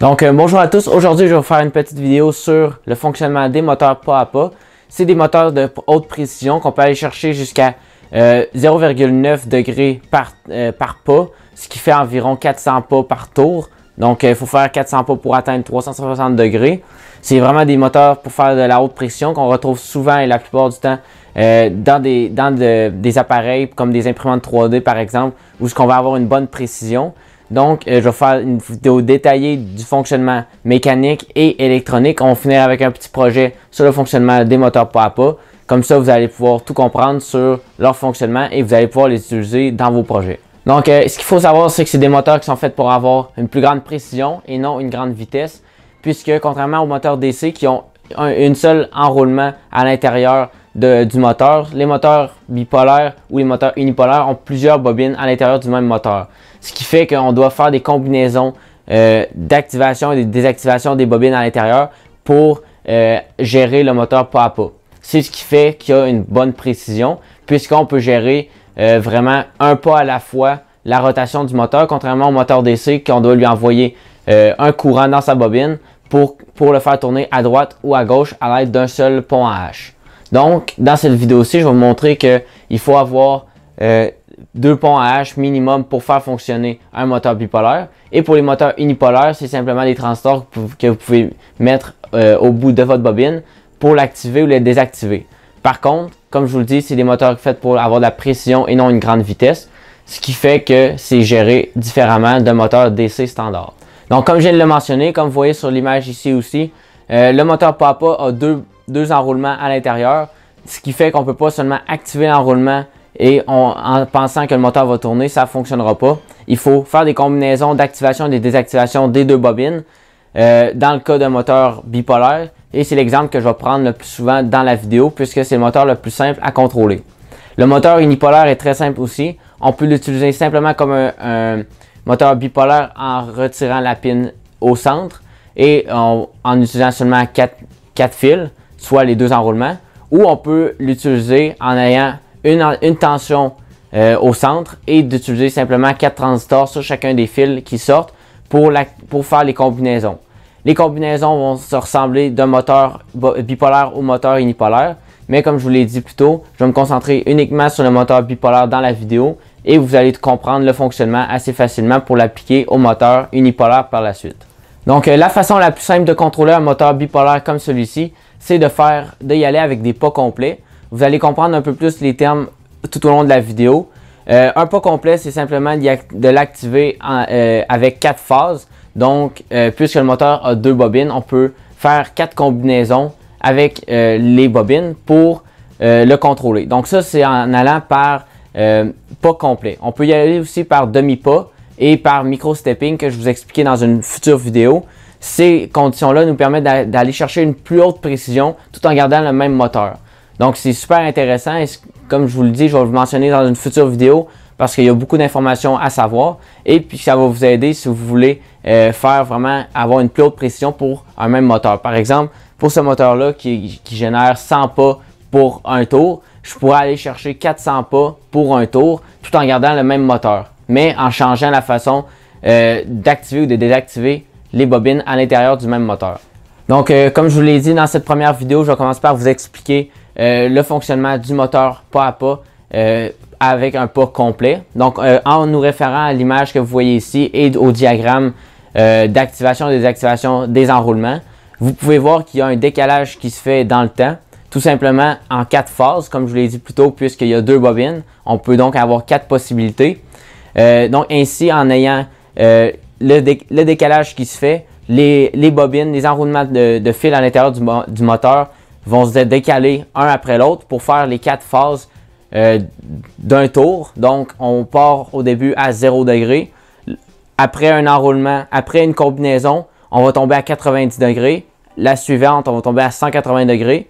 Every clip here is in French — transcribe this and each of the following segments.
Donc euh, bonjour à tous, aujourd'hui je vais vous faire une petite vidéo sur le fonctionnement des moteurs pas à pas. C'est des moteurs de haute précision qu'on peut aller chercher jusqu'à 0,9 euh, degrés euh, par, pas, ce qui fait environ 400 pas par tour. Donc il faut faire 400 pas pour atteindre 360 degrés. C'est vraiment des moteurs pour faire de la haute précision qu'on retrouve souvent et la plupart du temps dans, des, appareils comme des imprimantes 3D par exemple, où ce qu'on va avoir une bonne précision. Donc, euh, je vais faire une vidéo détaillée du fonctionnement mécanique et électronique. On finira avec un petit projet sur le fonctionnement des moteurs pas à pas. Comme ça, vous allez pouvoir tout comprendre sur leur fonctionnement et vous allez pouvoir les utiliser dans vos projets. Donc, euh, ce qu'il faut savoir, c'est que c'est des moteurs qui sont faits pour avoir une plus grande précision et non une grande vitesse, puisque contrairement aux moteurs DC qui ont un, seul enroulement à l'intérieur du moteur. Les moteurs bipolaires ou les moteurs unipolaires ont plusieurs bobines à l'intérieur du même moteur. Ce qui fait qu'on doit faire des combinaisons euh, d'activation et de désactivation des bobines à l'intérieur pour euh, gérer le moteur pas à pas. C'est ce qui fait qu'il y a une bonne précision puisqu'on peut gérer euh, vraiment un pas à la fois la rotation du moteur, contrairement au moteur DC qu'on doit lui envoyer un courant dans sa bobine pour, pour le faire tourner à droite ou à gauche à l'aide d'un seul pont à hache. Donc, dans cette vidéo-ci, je vais vous montrer qu'il faut avoir euh, deux ponts à hache minimum pour faire fonctionner un moteur bipolaire. Et pour les moteurs unipolaires, c'est simplement des transistors que vous pouvez mettre euh, au bout de votre bobine pour l'activer ou le désactiver. Par contre, comme je vous le dis, c'est des moteurs faits pour avoir de la précision et non une grande vitesse, ce qui fait que c'est géré différemment d'un moteur DC standard. Donc, comme je viens de le mentionner, comme vous voyez sur l'image ici aussi, euh, le moteur Papa a deux deux enroulements à l'intérieur, ce qui fait qu'on ne peut pas seulement activer l'enroulement et en pensant que le moteur va tourner, ça ne fonctionnera pas. Il faut faire des combinaisons d'activation et de désactivation des deux bobines euh, dans le cas d'un moteur bipolaire. Et c'est l'exemple que je vais prendre le plus souvent dans la vidéo puisque c'est le moteur le plus simple à contrôler. Le moteur unipolaire est très simple aussi. On peut l'utiliser simplement comme un, moteur bipolaire en retirant la pine au centre et en utilisant seulement quatre 4 fils soit les deux enroulements, ou on peut l'utiliser en ayant une, tension euh, au centre et d'utiliser simplement quatre transistors sur chacun des fils qui sortent pour, pour faire les combinaisons. Les combinaisons vont se ressembler d'un moteur bipolaire au moteur unipolaire, mais comme je vous l'ai dit plus tôt, je vais me concentrer uniquement sur le moteur bipolaire dans la vidéo et vous allez comprendre le fonctionnement assez facilement pour l'appliquer au moteur unipolaire par la suite. Donc euh, la façon la plus simple de contrôler un moteur bipolaire comme celui-ci, c'est de faire, d'y aller avec des pas complets. Vous allez comprendre un peu plus les termes tout au long de la vidéo. Euh, un pas complet, c'est simplement de l'activer euh, avec quatre phases. Donc, euh, puisque le moteur a deux bobines, on peut faire quatre combinaisons avec les bobines pour le contrôler. Donc ça, c'est en allant par pas complet. On peut y aller aussi par demi-pas et par micro-stepping que je vous expliquais dans une future vidéo ces conditions-là nous permettent d'aller chercher une plus haute précision tout en gardant le même moteur. Donc, c'est super intéressant et comme je vous le dis, je vais vous mentionner dans une future vidéo parce qu'il y a beaucoup d'informations à savoir et puis ça va vous aider si vous voulez euh, faire vraiment avoir une plus haute précision pour un même moteur. Par exemple, pour ce moteur-là qui, génère 100 pas pour un tour, je pourrais aller chercher 400 pas pour un tour tout en gardant le même moteur, mais en changeant la façon euh, d'activer ou de désactiver les bobines à l'intérieur du même moteur. Donc, euh, comme je vous l'ai dit dans cette première vidéo, je commence par vous expliquer euh, le fonctionnement du moteur pas à pas euh, avec un pas complet. Donc, en nous référant à l'image que vous voyez ici et au diagramme d'activation et désactivation des enroulements, vous pouvez voir qu'il y a un décalage qui se fait dans le temps, tout simplement en quatre phases, comme je vous l'ai dit plus tôt, puisqu'il y a deux bobines. On peut donc avoir quatre possibilités. donc, ainsi, en ayant le, décalage qui se fait, les, bobines, les enroulements de, fil à l'intérieur du, moteur vont se décaler un après l'autre pour faire les quatre phases euh, d'un tour. Donc, on part au début à 0 degré. Après un enroulement, après une combinaison, on va tomber à 90 degrés. La suivante, on va tomber à 180 degrés.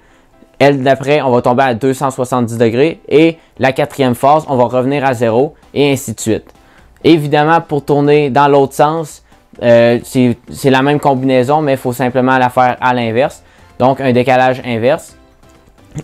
Elle d'après, on va tomber à 270 degrés. Et la quatrième phase, on va revenir à 0 et ainsi de suite. Évidemment, pour tourner dans l'autre sens, euh, c'est la même combinaison, mais il faut simplement la faire à l'inverse. Donc, un décalage inverse.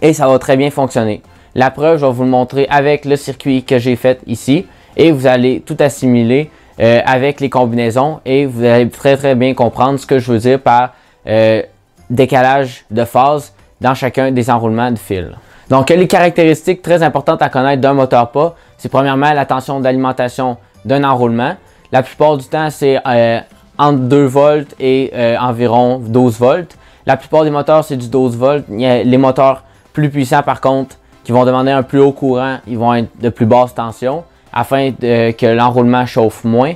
Et ça va très bien fonctionner. La preuve, je vais vous le montrer avec le circuit que j'ai fait ici. Et vous allez tout assimiler euh, avec les combinaisons. Et vous allez très très bien comprendre ce que je veux dire par euh, décalage de phase dans chacun des enroulements de fil. Donc, les caractéristiques très importantes à connaître d'un moteur pas, c'est premièrement la tension d'alimentation d'un enroulement. La plupart du temps, c'est euh, entre 2 volts et euh, environ 12 volts. La plupart des moteurs, c'est du 12 volts. Les moteurs plus puissants, par contre, qui vont demander un plus haut courant, ils vont être de plus basse tension afin que l'enroulement chauffe moins.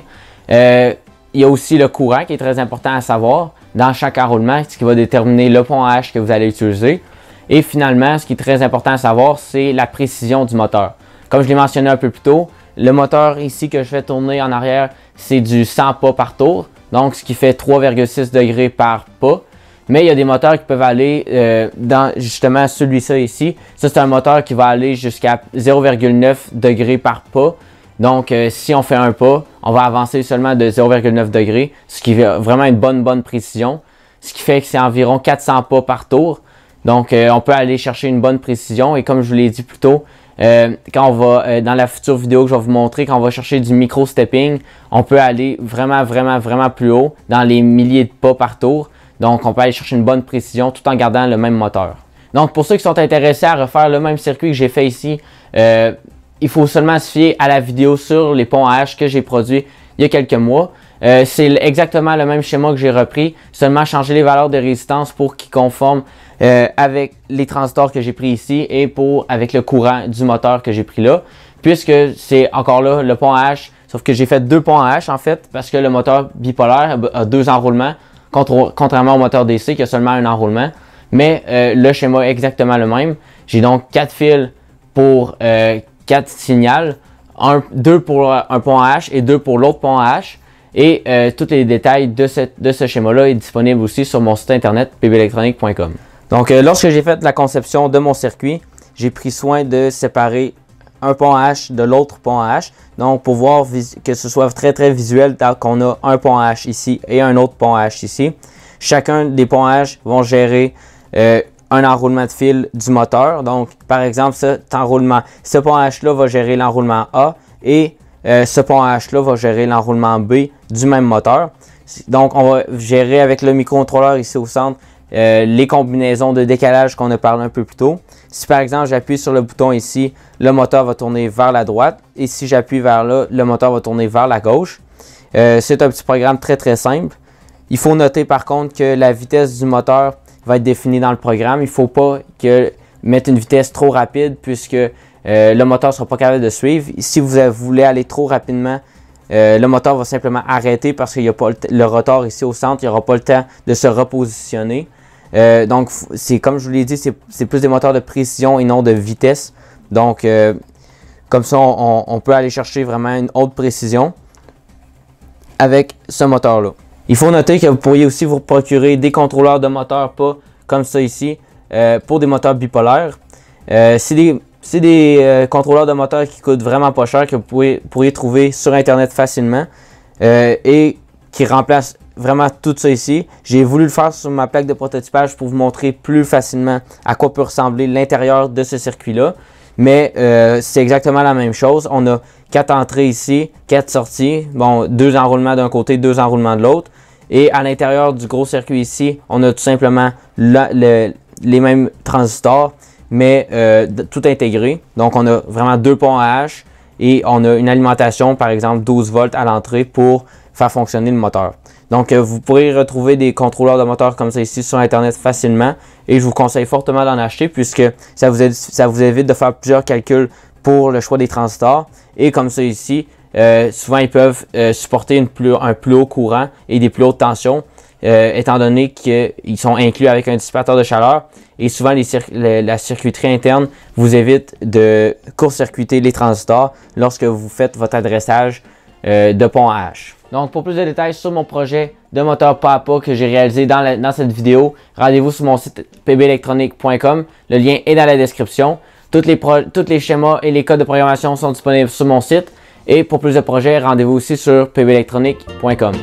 Euh, il y a aussi le courant qui est très important à savoir dans chaque enroulement, ce qui va déterminer le pont H que vous allez utiliser. Et finalement, ce qui est très important à savoir, c'est la précision du moteur. Comme je l'ai mentionné un peu plus tôt, le moteur ici que je fais tourner en arrière, c'est du 100 pas par tour, donc ce qui fait 3,6 degrés par pas. Mais il y a des moteurs qui peuvent aller euh, dans justement celui-ci ici. Ça, c'est un moteur qui va aller jusqu'à 0,9 degrés par pas. Donc, euh, si on fait un pas, on va avancer seulement de 0,9 degrés, ce qui est vraiment une bonne, bonne précision. Ce qui fait que c'est environ 400 pas par tour. Donc, euh, on peut aller chercher une bonne précision. Et comme je vous l'ai dit plus tôt, euh, quand on va euh, dans la future vidéo que je vais vous montrer, quand on va chercher du micro stepping, on peut aller vraiment, vraiment, vraiment plus haut dans les milliers de pas par tour. Donc, on peut aller chercher une bonne précision tout en gardant le même moteur. Donc, pour ceux qui sont intéressés à refaire le même circuit que j'ai fait ici, euh, il faut seulement se fier à la vidéo sur les ponts à que j'ai produit il y a quelques mois. c'est exactement le même schéma que j'ai repris, seulement changer les valeurs de résistance pour qu'ils conforment euh, avec les transistors que j'ai pris ici et pour avec le courant du moteur que j'ai pris là. Puisque c'est encore là le pont H, sauf que j'ai fait deux ponts H en fait, parce que le moteur bipolaire a deux enroulements, contrairement au moteur DC qui a seulement un enroulement. Mais euh, le schéma est exactement le même. J'ai donc quatre fils pour euh, quatre signaux, un, deux pour un pont H et deux pour l'autre pont H. Et tous les détails de, de ce schéma-là est disponible aussi sur mon site internet pbelectronique.com. Donc, euh, lorsque j'ai fait la conception de mon circuit, j'ai pris soin de séparer un pont H de l'autre pont H. Donc, pour voir que ce soit très, très visuel, tant qu'on a un pont H ici et un autre pont H ici. Chacun des ponts H vont gérer euh, un enroulement de fil du moteur. Donc, par exemple, cet enroulement, ce pont H là va gérer l'enroulement A et euh, ce pont H là va gérer l'enroulement B du même moteur. Donc, on va gérer avec le microcontrôleur ici au centre euh, les combinaisons de décalage qu'on a parlé un peu plus tôt. Si par exemple j'appuie sur le bouton ici, le moteur va tourner vers la droite et si j'appuie vers là, le moteur va tourner vers la gauche. Euh, c'est un petit programme très très simple. Il faut noter par contre que la vitesse du moteur va être définie dans le programme. Il ne faut pas mettre une vitesse trop rapide puisque euh, le moteur ne sera pas capable de suivre. Si vous voulez aller trop rapidement, euh, le moteur va simplement arrêter parce qu'il n'y a pas le, retard rotor ici au centre, il n'y aura pas le temps de se repositionner. Euh, donc, c'est comme je vous l'ai dit, c'est plus des moteurs de précision et non de vitesse. Donc, euh, comme ça, on, peut aller chercher vraiment une haute précision avec ce moteur-là. Il faut noter que vous pourriez aussi vous procurer des contrôleurs de moteur, pas comme ça ici, pour des moteurs bipolaires. C'est des euh, contrôleurs de moteur qui coûtent vraiment pas cher, que vous pouvez, pourriez trouver sur Internet facilement euh, et qui remplacent vraiment tout ça ici. J'ai voulu le faire sur ma plaque de prototypage pour vous montrer plus facilement à quoi peut ressembler l'intérieur de ce circuit-là. Mais euh, c'est exactement la même chose. On a quatre entrées ici, quatre sorties, bon, deux enroulements d'un côté, deux enroulements de l'autre. Et à l'intérieur du gros circuit ici, on a tout simplement les mêmes transistors mais euh, tout intégré. Donc, on a vraiment deux ponts à et on a une alimentation, par exemple, 12 volts à l'entrée pour faire fonctionner le moteur. Donc, euh, vous pourrez retrouver des contrôleurs de moteurs comme ça ici sur Internet facilement et je vous conseille fortement d'en acheter puisque ça vous, évite de faire plusieurs calculs pour le choix des transistors et comme ça ici, euh, souvent ils peuvent supporter un plus haut courant et des plus hautes tensions euh, étant donné qu'ils sont inclus avec un dissipateur de chaleur. Et souvent, la circuiterie interne vous évite de court-circuiter les transistors lorsque vous faites votre adressage euh, de pont à H. Donc, pour plus de détails sur mon projet de moteur pas à pas que j'ai réalisé dans, cette vidéo, rendez-vous sur mon site pbelectronique.com. Le lien est dans la description. Toutes les tous les schémas et les codes de programmation sont disponibles sur mon site. Et pour plus de projets, rendez-vous aussi sur pbelectronique.com.